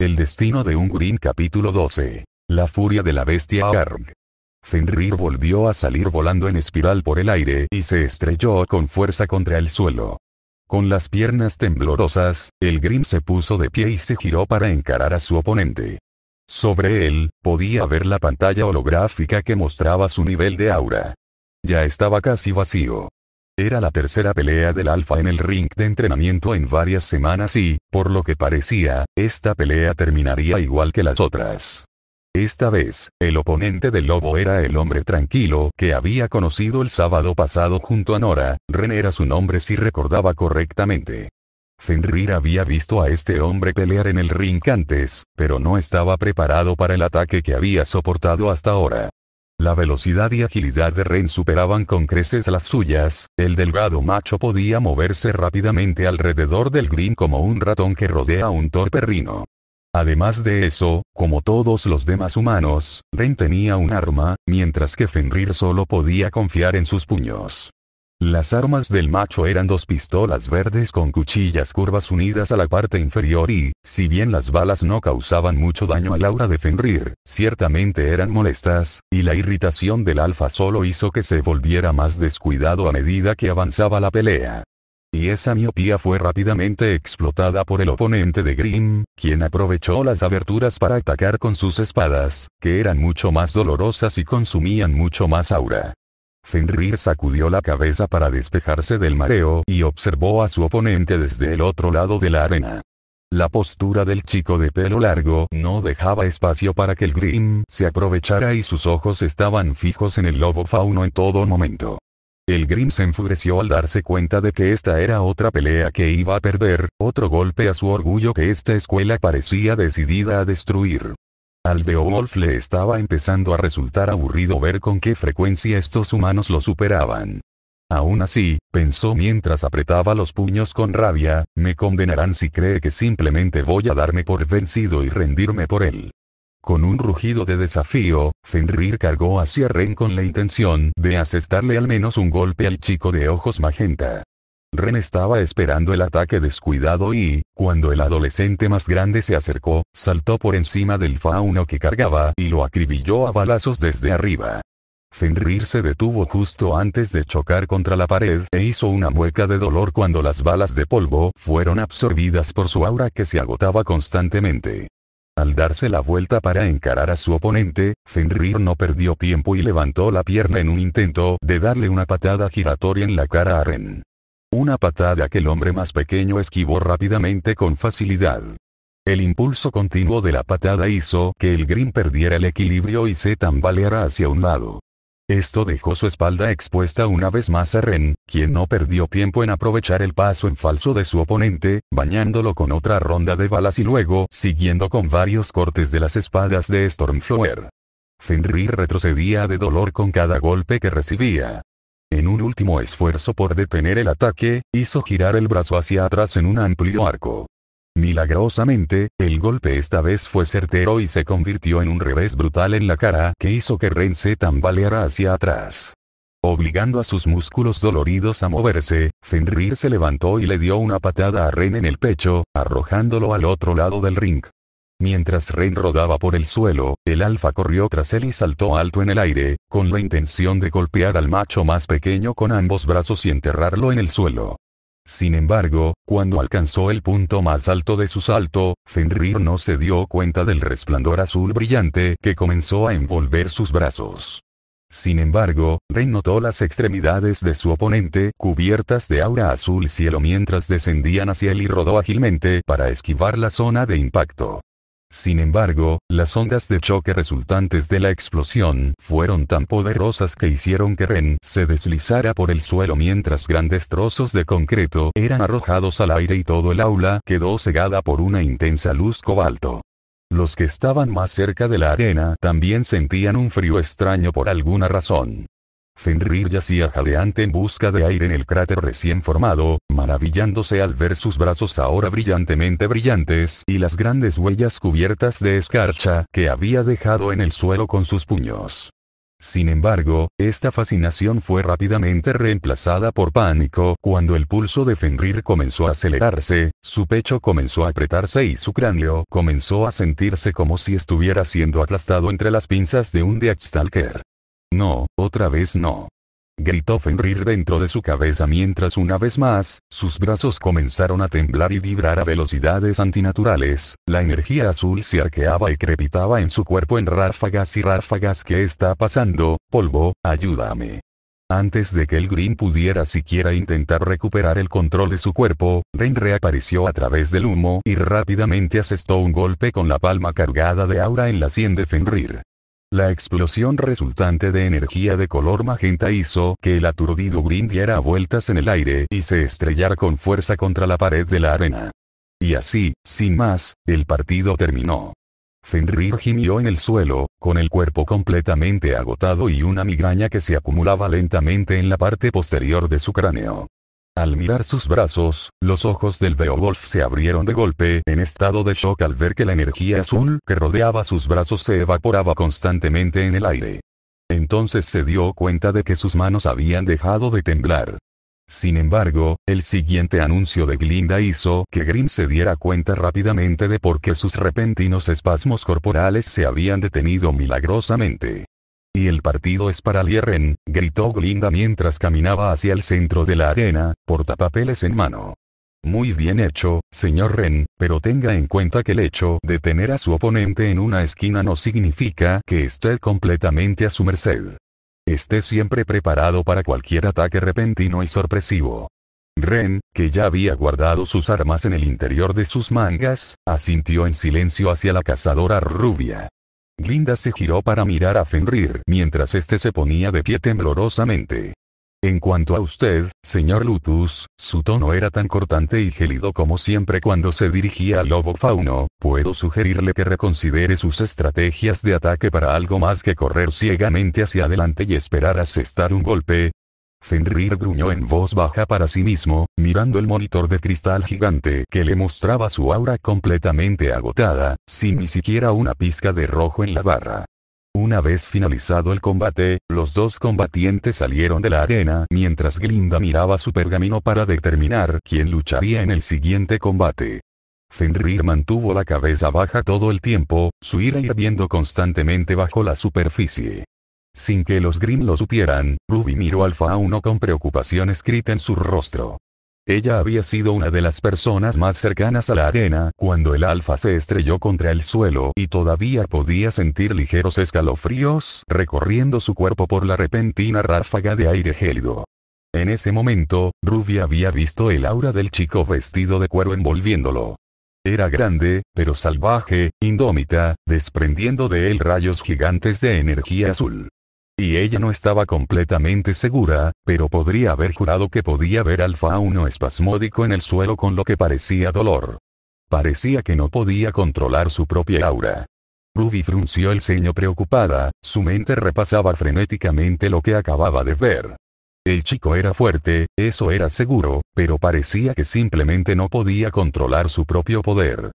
El destino de un Green capítulo 12. La furia de la bestia Arg. Fenrir volvió a salir volando en espiral por el aire y se estrelló con fuerza contra el suelo. Con las piernas temblorosas, el Grim se puso de pie y se giró para encarar a su oponente. Sobre él, podía ver la pantalla holográfica que mostraba su nivel de aura. Ya estaba casi vacío. Era la tercera pelea del Alfa en el ring de entrenamiento en varias semanas y, por lo que parecía, esta pelea terminaría igual que las otras. Esta vez, el oponente del lobo era el hombre tranquilo que había conocido el sábado pasado junto a Nora, Ren era su nombre si recordaba correctamente. Fenrir había visto a este hombre pelear en el ring antes, pero no estaba preparado para el ataque que había soportado hasta ahora. La velocidad y agilidad de Ren superaban con creces las suyas, el delgado macho podía moverse rápidamente alrededor del green como un ratón que rodea a un torpe rino. Además de eso, como todos los demás humanos, Ren tenía un arma, mientras que Fenrir solo podía confiar en sus puños. Las armas del macho eran dos pistolas verdes con cuchillas curvas unidas a la parte inferior y, si bien las balas no causaban mucho daño a Laura de Fenrir, ciertamente eran molestas, y la irritación del alfa solo hizo que se volviera más descuidado a medida que avanzaba la pelea y esa miopía fue rápidamente explotada por el oponente de Grimm, quien aprovechó las aberturas para atacar con sus espadas, que eran mucho más dolorosas y consumían mucho más aura. Fenrir sacudió la cabeza para despejarse del mareo y observó a su oponente desde el otro lado de la arena. La postura del chico de pelo largo no dejaba espacio para que el Grim se aprovechara y sus ojos estaban fijos en el lobo fauno en todo momento. El Grim se enfureció al darse cuenta de que esta era otra pelea que iba a perder, otro golpe a su orgullo que esta escuela parecía decidida a destruir. Al Beowulf le estaba empezando a resultar aburrido ver con qué frecuencia estos humanos lo superaban. Aún así, pensó mientras apretaba los puños con rabia, me condenarán si cree que simplemente voy a darme por vencido y rendirme por él. Con un rugido de desafío, Fenrir cargó hacia Ren con la intención de asestarle al menos un golpe al chico de ojos magenta. Ren estaba esperando el ataque descuidado y, cuando el adolescente más grande se acercó, saltó por encima del fauno que cargaba y lo acribilló a balazos desde arriba. Fenrir se detuvo justo antes de chocar contra la pared e hizo una mueca de dolor cuando las balas de polvo fueron absorbidas por su aura que se agotaba constantemente. Al darse la vuelta para encarar a su oponente, Fenrir no perdió tiempo y levantó la pierna en un intento de darle una patada giratoria en la cara a Ren. Una patada que el hombre más pequeño esquivó rápidamente con facilidad. El impulso continuo de la patada hizo que el Green perdiera el equilibrio y se tambaleara hacia un lado. Esto dejó su espalda expuesta una vez más a Ren, quien no perdió tiempo en aprovechar el paso en falso de su oponente, bañándolo con otra ronda de balas y luego siguiendo con varios cortes de las espadas de Stormflower. Fenrir retrocedía de dolor con cada golpe que recibía. En un último esfuerzo por detener el ataque, hizo girar el brazo hacia atrás en un amplio arco. Milagrosamente, el golpe esta vez fue certero y se convirtió en un revés brutal en la cara que hizo que Ren se tambaleara hacia atrás. Obligando a sus músculos doloridos a moverse, Fenrir se levantó y le dio una patada a Ren en el pecho, arrojándolo al otro lado del ring. Mientras Ren rodaba por el suelo, el alfa corrió tras él y saltó alto en el aire, con la intención de golpear al macho más pequeño con ambos brazos y enterrarlo en el suelo. Sin embargo, cuando alcanzó el punto más alto de su salto, Fenrir no se dio cuenta del resplandor azul brillante que comenzó a envolver sus brazos. Sin embargo, Ren notó las extremidades de su oponente cubiertas de aura azul cielo mientras descendían hacia él y rodó ágilmente para esquivar la zona de impacto. Sin embargo, las ondas de choque resultantes de la explosión fueron tan poderosas que hicieron que Ren se deslizara por el suelo mientras grandes trozos de concreto eran arrojados al aire y todo el aula quedó cegada por una intensa luz cobalto. Los que estaban más cerca de la arena también sentían un frío extraño por alguna razón. Fenrir yacía jadeante en busca de aire en el cráter recién formado, maravillándose al ver sus brazos ahora brillantemente brillantes y las grandes huellas cubiertas de escarcha que había dejado en el suelo con sus puños. Sin embargo, esta fascinación fue rápidamente reemplazada por pánico cuando el pulso de Fenrir comenzó a acelerarse, su pecho comenzó a apretarse y su cráneo comenzó a sentirse como si estuviera siendo aplastado entre las pinzas de un Deathstalker. No, otra vez no. Gritó Fenrir dentro de su cabeza mientras una vez más, sus brazos comenzaron a temblar y vibrar a velocidades antinaturales, la energía azul se arqueaba y crepitaba en su cuerpo en ráfagas y ráfagas ¿Qué está pasando, polvo, ayúdame. Antes de que el Green pudiera siquiera intentar recuperar el control de su cuerpo, Ren reapareció a través del humo y rápidamente asestó un golpe con la palma cargada de aura en la sien de Fenrir. La explosión resultante de energía de color magenta hizo que el aturdido Green diera vueltas en el aire y se estrellara con fuerza contra la pared de la arena. Y así, sin más, el partido terminó. Fenrir gimió en el suelo, con el cuerpo completamente agotado y una migraña que se acumulaba lentamente en la parte posterior de su cráneo. Al mirar sus brazos, los ojos del Beowulf se abrieron de golpe en estado de shock al ver que la energía azul que rodeaba sus brazos se evaporaba constantemente en el aire. Entonces se dio cuenta de que sus manos habían dejado de temblar. Sin embargo, el siguiente anuncio de Glinda hizo que Grim se diera cuenta rápidamente de por qué sus repentinos espasmos corporales se habían detenido milagrosamente. Y el partido es para Lierren, gritó Glinda mientras caminaba hacia el centro de la arena, portapapeles en mano. Muy bien hecho, señor Ren, pero tenga en cuenta que el hecho de tener a su oponente en una esquina no significa que esté completamente a su merced. Esté siempre preparado para cualquier ataque repentino y sorpresivo. Ren, que ya había guardado sus armas en el interior de sus mangas, asintió en silencio hacia la cazadora rubia. Glinda se giró para mirar a Fenrir mientras este se ponía de pie temblorosamente. En cuanto a usted, señor Lutus, su tono era tan cortante y gélido como siempre cuando se dirigía al lobo fauno, puedo sugerirle que reconsidere sus estrategias de ataque para algo más que correr ciegamente hacia adelante y esperar asestar un golpe, Fenrir gruñó en voz baja para sí mismo, mirando el monitor de cristal gigante que le mostraba su aura completamente agotada, sin ni siquiera una pizca de rojo en la barra. Una vez finalizado el combate, los dos combatientes salieron de la arena mientras Glinda miraba su pergamino para determinar quién lucharía en el siguiente combate. Fenrir mantuvo la cabeza baja todo el tiempo, su ira hirviendo constantemente bajo la superficie. Sin que los Grimm lo supieran, Ruby miró al fauno con preocupación escrita en su rostro. Ella había sido una de las personas más cercanas a la arena cuando el alfa se estrelló contra el suelo y todavía podía sentir ligeros escalofríos recorriendo su cuerpo por la repentina ráfaga de aire gélido. En ese momento, Ruby había visto el aura del chico vestido de cuero envolviéndolo. Era grande, pero salvaje, indómita, desprendiendo de él rayos gigantes de energía azul y ella no estaba completamente segura, pero podría haber jurado que podía ver al fauno espasmódico en el suelo con lo que parecía dolor. Parecía que no podía controlar su propia aura. Ruby frunció el ceño preocupada, su mente repasaba frenéticamente lo que acababa de ver. El chico era fuerte, eso era seguro, pero parecía que simplemente no podía controlar su propio poder.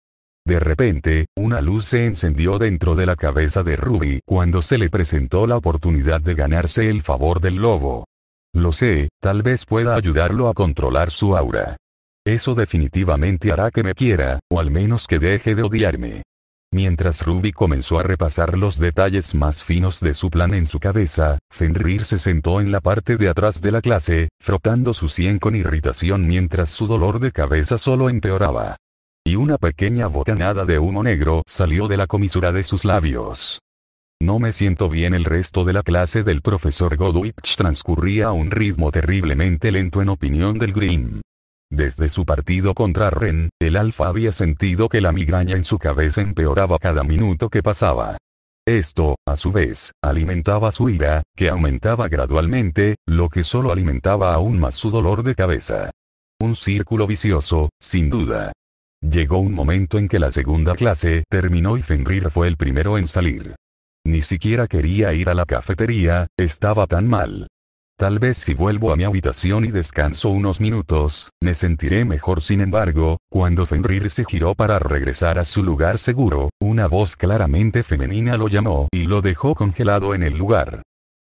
De repente, una luz se encendió dentro de la cabeza de Ruby cuando se le presentó la oportunidad de ganarse el favor del lobo. Lo sé, tal vez pueda ayudarlo a controlar su aura. Eso definitivamente hará que me quiera, o al menos que deje de odiarme. Mientras Ruby comenzó a repasar los detalles más finos de su plan en su cabeza, Fenrir se sentó en la parte de atrás de la clase, frotando su sien con irritación mientras su dolor de cabeza solo empeoraba y una pequeña bocanada de humo negro salió de la comisura de sus labios. No me siento bien el resto de la clase del profesor Godwich transcurría a un ritmo terriblemente lento en opinión del Green. Desde su partido contra Ren, el alfa había sentido que la migraña en su cabeza empeoraba cada minuto que pasaba. Esto, a su vez, alimentaba su ira, que aumentaba gradualmente, lo que solo alimentaba aún más su dolor de cabeza. Un círculo vicioso, sin duda. Llegó un momento en que la segunda clase terminó y Fenrir fue el primero en salir. Ni siquiera quería ir a la cafetería, estaba tan mal. Tal vez si vuelvo a mi habitación y descanso unos minutos, me sentiré mejor. Sin embargo, cuando Fenrir se giró para regresar a su lugar seguro, una voz claramente femenina lo llamó y lo dejó congelado en el lugar.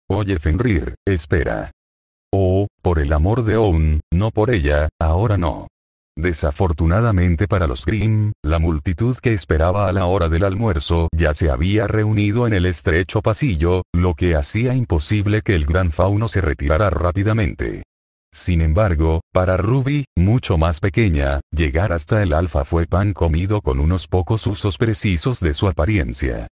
Oye Fenrir, espera. Oh, por el amor de Owen, no por ella, ahora no. Desafortunadamente para los Grimm, la multitud que esperaba a la hora del almuerzo ya se había reunido en el estrecho pasillo, lo que hacía imposible que el gran fauno se retirara rápidamente. Sin embargo, para Ruby, mucho más pequeña, llegar hasta el alfa fue pan comido con unos pocos usos precisos de su apariencia.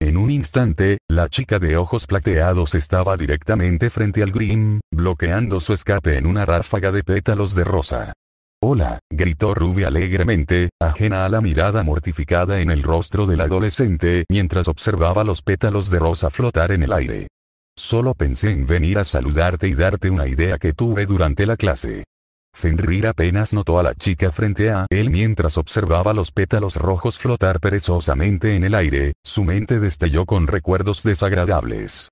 En un instante, la chica de ojos plateados estaba directamente frente al Grimm, bloqueando su escape en una ráfaga de pétalos de rosa. Hola, gritó Ruby alegremente, ajena a la mirada mortificada en el rostro del adolescente mientras observaba los pétalos de rosa flotar en el aire. Solo pensé en venir a saludarte y darte una idea que tuve durante la clase. Fenrir apenas notó a la chica frente a él mientras observaba los pétalos rojos flotar perezosamente en el aire, su mente destelló con recuerdos desagradables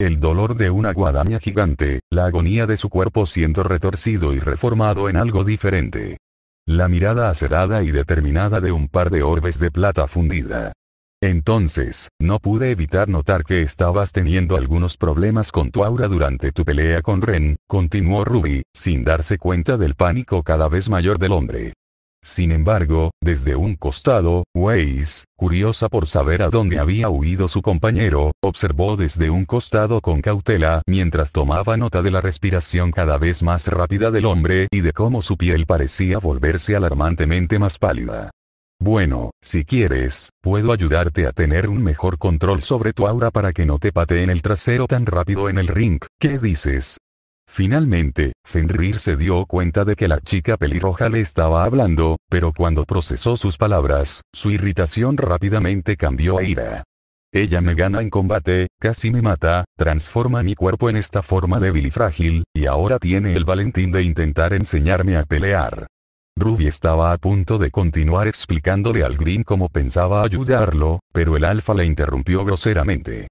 el dolor de una guadaña gigante, la agonía de su cuerpo siendo retorcido y reformado en algo diferente. La mirada acerada y determinada de un par de orbes de plata fundida. Entonces, no pude evitar notar que estabas teniendo algunos problemas con tu aura durante tu pelea con Ren, continuó Ruby, sin darse cuenta del pánico cada vez mayor del hombre. Sin embargo, desde un costado, Weiss, curiosa por saber a dónde había huido su compañero, observó desde un costado con cautela mientras tomaba nota de la respiración cada vez más rápida del hombre y de cómo su piel parecía volverse alarmantemente más pálida. Bueno, si quieres, puedo ayudarte a tener un mejor control sobre tu aura para que no te pateen el trasero tan rápido en el ring, ¿qué dices? Finalmente, Fenrir se dio cuenta de que la chica pelirroja le estaba hablando, pero cuando procesó sus palabras, su irritación rápidamente cambió a ira. Ella me gana en combate, casi me mata, transforma mi cuerpo en esta forma débil y frágil, y ahora tiene el valentín de intentar enseñarme a pelear. Ruby estaba a punto de continuar explicándole al Green cómo pensaba ayudarlo, pero el alfa le interrumpió groseramente.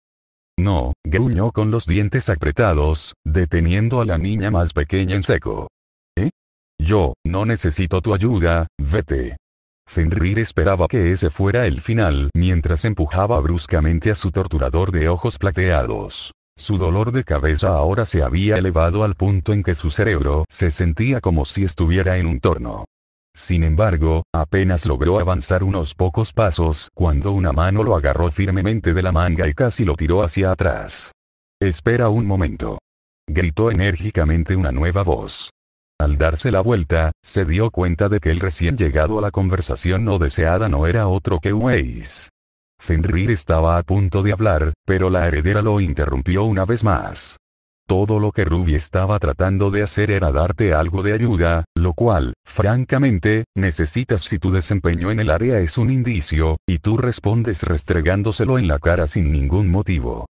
No, gruñó con los dientes apretados, deteniendo a la niña más pequeña en seco. ¿Eh? Yo, no necesito tu ayuda, vete. Fenrir esperaba que ese fuera el final mientras empujaba bruscamente a su torturador de ojos plateados. Su dolor de cabeza ahora se había elevado al punto en que su cerebro se sentía como si estuviera en un torno. Sin embargo, apenas logró avanzar unos pocos pasos cuando una mano lo agarró firmemente de la manga y casi lo tiró hacia atrás. Espera un momento. Gritó enérgicamente una nueva voz. Al darse la vuelta, se dio cuenta de que el recién llegado a la conversación no deseada no era otro que Weiss. Fenrir estaba a punto de hablar, pero la heredera lo interrumpió una vez más. Todo lo que Ruby estaba tratando de hacer era darte algo de ayuda, lo cual, francamente, necesitas si tu desempeño en el área es un indicio, y tú respondes restregándoselo en la cara sin ningún motivo.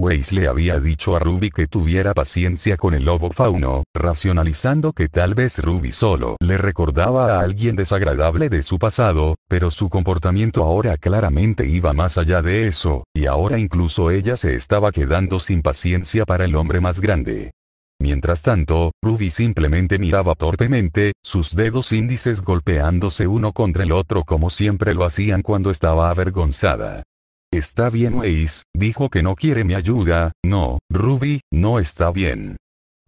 Weiss le había dicho a Ruby que tuviera paciencia con el lobo fauno, racionalizando que tal vez Ruby solo le recordaba a alguien desagradable de su pasado, pero su comportamiento ahora claramente iba más allá de eso, y ahora incluso ella se estaba quedando sin paciencia para el hombre más grande. Mientras tanto, Ruby simplemente miraba torpemente, sus dedos índices golpeándose uno contra el otro como siempre lo hacían cuando estaba avergonzada. Está bien Weiss, dijo que no quiere mi ayuda, no, Ruby, no está bien.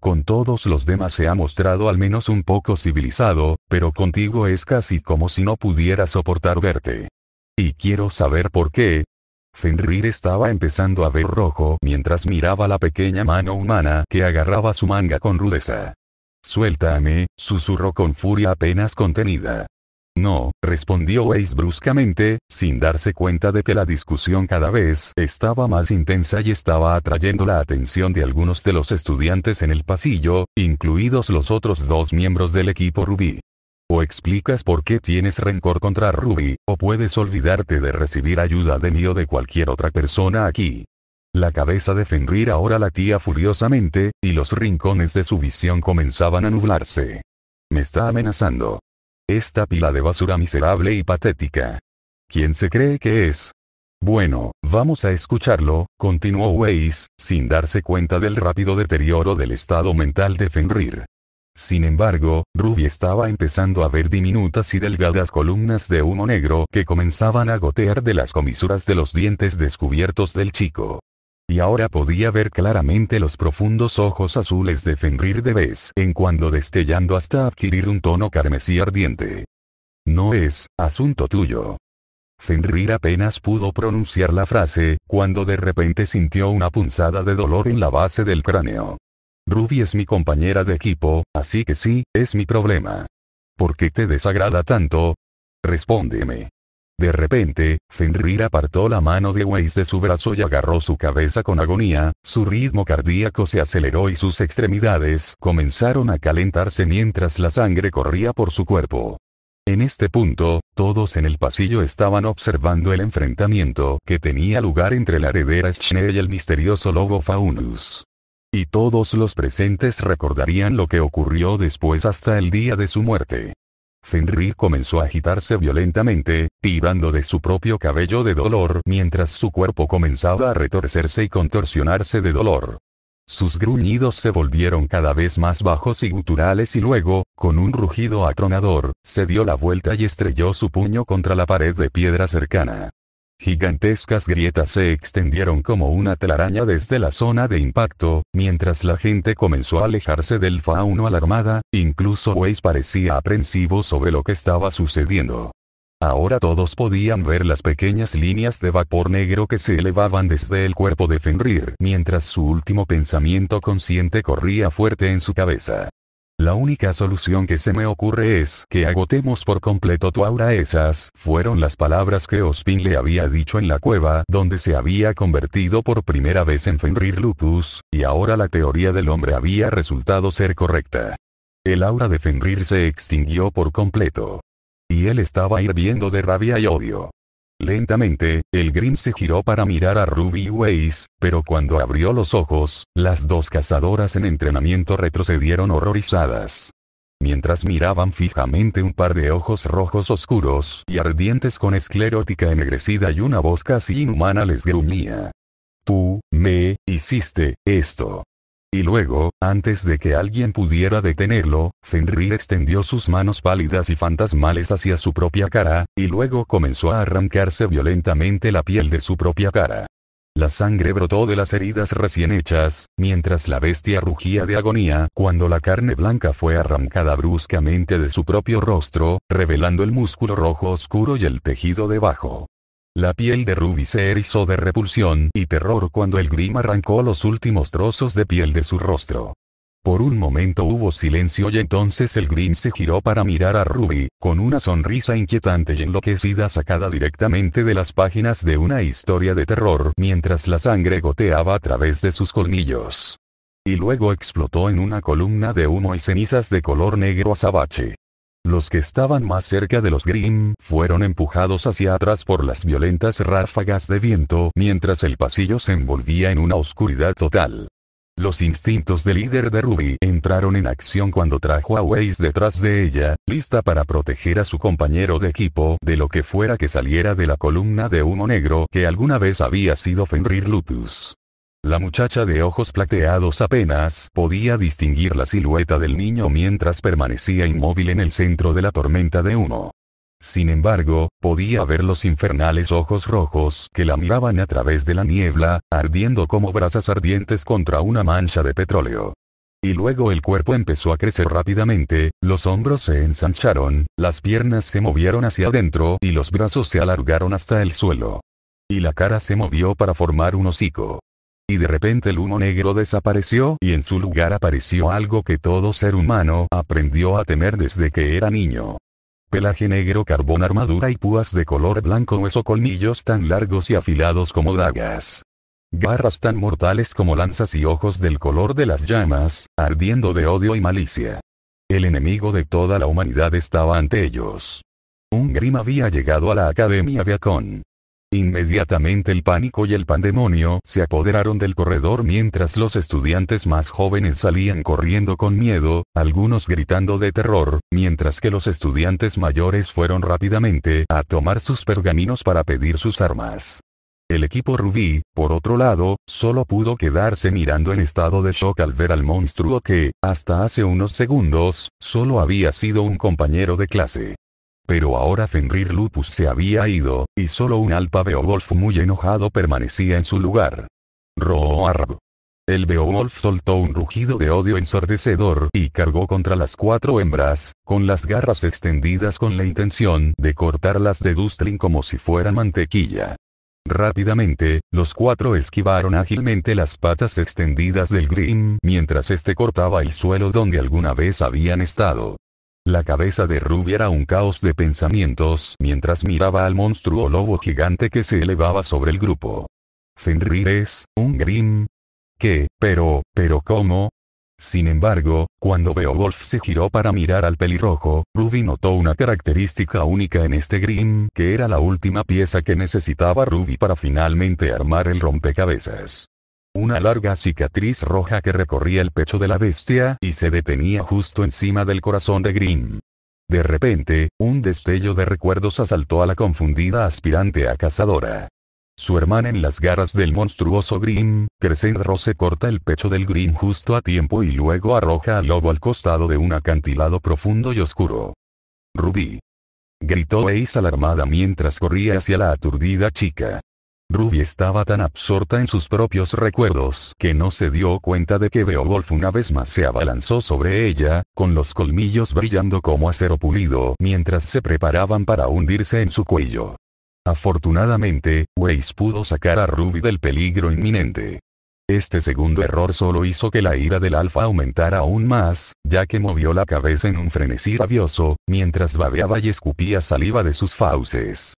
Con todos los demás se ha mostrado al menos un poco civilizado, pero contigo es casi como si no pudiera soportar verte. Y quiero saber por qué. Fenrir estaba empezando a ver rojo mientras miraba la pequeña mano humana que agarraba su manga con rudeza. Suéltame, susurró con furia apenas contenida. No, respondió Weiss bruscamente, sin darse cuenta de que la discusión cada vez estaba más intensa y estaba atrayendo la atención de algunos de los estudiantes en el pasillo, incluidos los otros dos miembros del equipo Ruby. O explicas por qué tienes rencor contra Ruby, o puedes olvidarte de recibir ayuda de mí o de cualquier otra persona aquí. La cabeza de Fenrir ahora latía furiosamente, y los rincones de su visión comenzaban a nublarse. Me está amenazando. Esta pila de basura miserable y patética. ¿Quién se cree que es? Bueno, vamos a escucharlo, continuó Weiss, sin darse cuenta del rápido deterioro del estado mental de Fenrir. Sin embargo, Ruby estaba empezando a ver diminutas y delgadas columnas de humo negro que comenzaban a gotear de las comisuras de los dientes descubiertos del chico y ahora podía ver claramente los profundos ojos azules de Fenrir de vez en cuando destellando hasta adquirir un tono carmesí ardiente. No es, asunto tuyo. Fenrir apenas pudo pronunciar la frase, cuando de repente sintió una punzada de dolor en la base del cráneo. Ruby es mi compañera de equipo, así que sí, es mi problema. ¿Por qué te desagrada tanto? Respóndeme. De repente, Fenrir apartó la mano de Weiss de su brazo y agarró su cabeza con agonía, su ritmo cardíaco se aceleró y sus extremidades comenzaron a calentarse mientras la sangre corría por su cuerpo. En este punto, todos en el pasillo estaban observando el enfrentamiento que tenía lugar entre la heredera Schnee y el misterioso lobo Faunus. Y todos los presentes recordarían lo que ocurrió después hasta el día de su muerte. Fenrir comenzó a agitarse violentamente, tirando de su propio cabello de dolor mientras su cuerpo comenzaba a retorcerse y contorsionarse de dolor. Sus gruñidos se volvieron cada vez más bajos y guturales y luego, con un rugido atronador, se dio la vuelta y estrelló su puño contra la pared de piedra cercana. Gigantescas grietas se extendieron como una telaraña desde la zona de impacto, mientras la gente comenzó a alejarse del fauno alarmada, incluso Weiss parecía aprensivo sobre lo que estaba sucediendo. Ahora todos podían ver las pequeñas líneas de vapor negro que se elevaban desde el cuerpo de Fenrir, mientras su último pensamiento consciente corría fuerte en su cabeza. La única solución que se me ocurre es que agotemos por completo tu aura. Esas fueron las palabras que Ospin le había dicho en la cueva donde se había convertido por primera vez en Fenrir Lupus, y ahora la teoría del hombre había resultado ser correcta. El aura de Fenrir se extinguió por completo. Y él estaba hirviendo de rabia y odio. Lentamente, el Grim se giró para mirar a Ruby Ways, pero cuando abrió los ojos, las dos cazadoras en entrenamiento retrocedieron horrorizadas. Mientras miraban fijamente un par de ojos rojos oscuros y ardientes con esclerótica ennegrecida y una voz casi inhumana les gruñía. Tú, me, hiciste, esto. Y luego, antes de que alguien pudiera detenerlo, Fenrir extendió sus manos pálidas y fantasmales hacia su propia cara, y luego comenzó a arrancarse violentamente la piel de su propia cara. La sangre brotó de las heridas recién hechas, mientras la bestia rugía de agonía cuando la carne blanca fue arrancada bruscamente de su propio rostro, revelando el músculo rojo oscuro y el tejido debajo. La piel de Ruby se erizó de repulsión y terror cuando el Grim arrancó los últimos trozos de piel de su rostro. Por un momento hubo silencio y entonces el Grim se giró para mirar a Ruby, con una sonrisa inquietante y enloquecida sacada directamente de las páginas de una historia de terror mientras la sangre goteaba a través de sus colmillos. Y luego explotó en una columna de humo y cenizas de color negro azabache. Los que estaban más cerca de los Grimm fueron empujados hacia atrás por las violentas ráfagas de viento mientras el pasillo se envolvía en una oscuridad total. Los instintos del líder de Ruby entraron en acción cuando trajo a Waze detrás de ella, lista para proteger a su compañero de equipo de lo que fuera que saliera de la columna de humo negro que alguna vez había sido Fenrir Lupus. La muchacha de ojos plateados apenas podía distinguir la silueta del niño mientras permanecía inmóvil en el centro de la tormenta de humo. Sin embargo, podía ver los infernales ojos rojos que la miraban a través de la niebla, ardiendo como brasas ardientes contra una mancha de petróleo. Y luego el cuerpo empezó a crecer rápidamente, los hombros se ensancharon, las piernas se movieron hacia adentro y los brazos se alargaron hasta el suelo. Y la cara se movió para formar un hocico y de repente el humo negro desapareció y en su lugar apareció algo que todo ser humano aprendió a temer desde que era niño. Pelaje negro carbón armadura y púas de color blanco hueso colmillos tan largos y afilados como dagas. Garras tan mortales como lanzas y ojos del color de las llamas, ardiendo de odio y malicia. El enemigo de toda la humanidad estaba ante ellos. Un grim había llegado a la Academia Viacon. Inmediatamente el pánico y el pandemonio se apoderaron del corredor mientras los estudiantes más jóvenes salían corriendo con miedo, algunos gritando de terror, mientras que los estudiantes mayores fueron rápidamente a tomar sus pergaminos para pedir sus armas. El equipo Rubí, por otro lado, solo pudo quedarse mirando en estado de shock al ver al monstruo que, hasta hace unos segundos, solo había sido un compañero de clase. Pero ahora Fenrir Lupus se había ido, y solo un alpa Beowulf muy enojado permanecía en su lugar. Roar! El Beowulf soltó un rugido de odio ensordecedor y cargó contra las cuatro hembras, con las garras extendidas con la intención de cortarlas de dustling como si fueran mantequilla. Rápidamente, los cuatro esquivaron ágilmente las patas extendidas del Grim mientras este cortaba el suelo donde alguna vez habían estado. La cabeza de Ruby era un caos de pensamientos mientras miraba al monstruo lobo gigante que se elevaba sobre el grupo. Fenrir es, un Grim. ¿Qué, pero, pero cómo? Sin embargo, cuando Beowulf se giró para mirar al pelirrojo, Ruby notó una característica única en este Grim, que era la última pieza que necesitaba Ruby para finalmente armar el rompecabezas una larga cicatriz roja que recorría el pecho de la bestia y se detenía justo encima del corazón de Grimm. De repente, un destello de recuerdos asaltó a la confundida aspirante a cazadora. Su hermana en las garras del monstruoso Grim, Crescent Rose corta el pecho del Grim justo a tiempo y luego arroja al lobo al costado de un acantilado profundo y oscuro. Rudy. Gritó Ace alarmada mientras corría hacia la aturdida chica. Ruby estaba tan absorta en sus propios recuerdos que no se dio cuenta de que Beowulf una vez más se abalanzó sobre ella, con los colmillos brillando como acero pulido mientras se preparaban para hundirse en su cuello. Afortunadamente, Weiss pudo sacar a Ruby del peligro inminente. Este segundo error solo hizo que la ira del alfa aumentara aún más, ya que movió la cabeza en un frenesí rabioso, mientras babeaba y escupía saliva de sus fauces.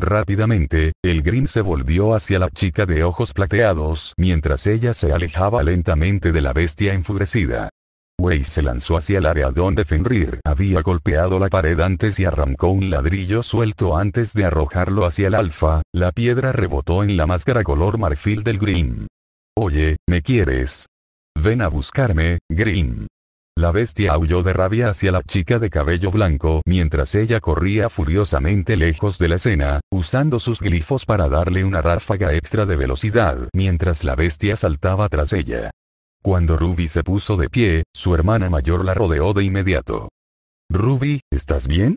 Rápidamente, el Green se volvió hacia la chica de ojos plateados mientras ella se alejaba lentamente de la bestia enfurecida. Wei se lanzó hacia el área donde Fenrir había golpeado la pared antes y arrancó un ladrillo suelto antes de arrojarlo hacia el alfa, la piedra rebotó en la máscara color marfil del Green. Oye, ¿me quieres? Ven a buscarme, Green. La bestia aulló de rabia hacia la chica de cabello blanco mientras ella corría furiosamente lejos de la escena, usando sus glifos para darle una ráfaga extra de velocidad mientras la bestia saltaba tras ella. Cuando Ruby se puso de pie, su hermana mayor la rodeó de inmediato. Ruby, ¿estás bien?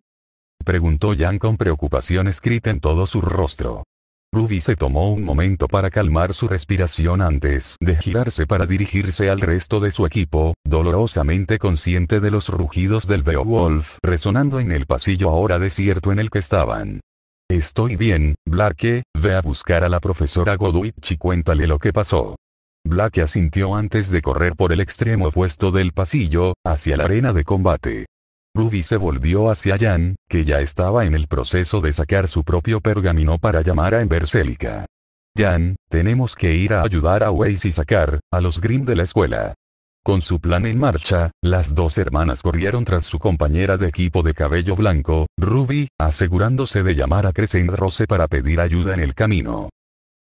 preguntó Jan con preocupación escrita en todo su rostro. Ruby se tomó un momento para calmar su respiración antes de girarse para dirigirse al resto de su equipo, dolorosamente consciente de los rugidos del Beowulf resonando en el pasillo ahora desierto en el que estaban. Estoy bien, Blackie, ve a buscar a la profesora Godwitch y cuéntale lo que pasó. Blake asintió antes de correr por el extremo opuesto del pasillo, hacia la arena de combate. Ruby se volvió hacia Jan, que ya estaba en el proceso de sacar su propio pergamino para llamar a Celica. Jan, tenemos que ir a ayudar a Waze y sacar a los Grimm de la escuela. Con su plan en marcha, las dos hermanas corrieron tras su compañera de equipo de cabello blanco, Ruby, asegurándose de llamar a Crescent Rose para pedir ayuda en el camino.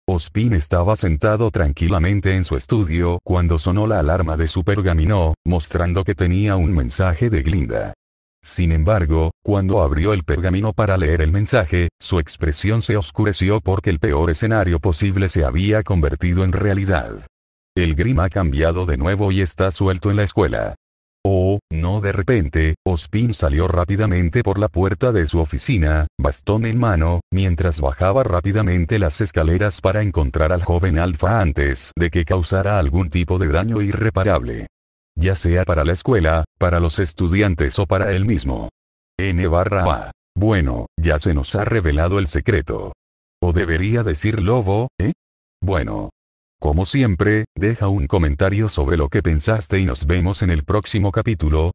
Ospin estaba sentado tranquilamente en su estudio cuando sonó la alarma de su pergamino, mostrando que tenía un mensaje de Glinda. Sin embargo, cuando abrió el pergamino para leer el mensaje, su expresión se oscureció porque el peor escenario posible se había convertido en realidad. El Grim ha cambiado de nuevo y está suelto en la escuela. Oh, no de repente, Ospin salió rápidamente por la puerta de su oficina, bastón en mano, mientras bajaba rápidamente las escaleras para encontrar al joven Alfa antes de que causara algún tipo de daño irreparable ya sea para la escuela, para los estudiantes o para él mismo. N barra A. Bueno, ya se nos ha revelado el secreto. O debería decir lobo, ¿eh? Bueno. Como siempre, deja un comentario sobre lo que pensaste y nos vemos en el próximo capítulo,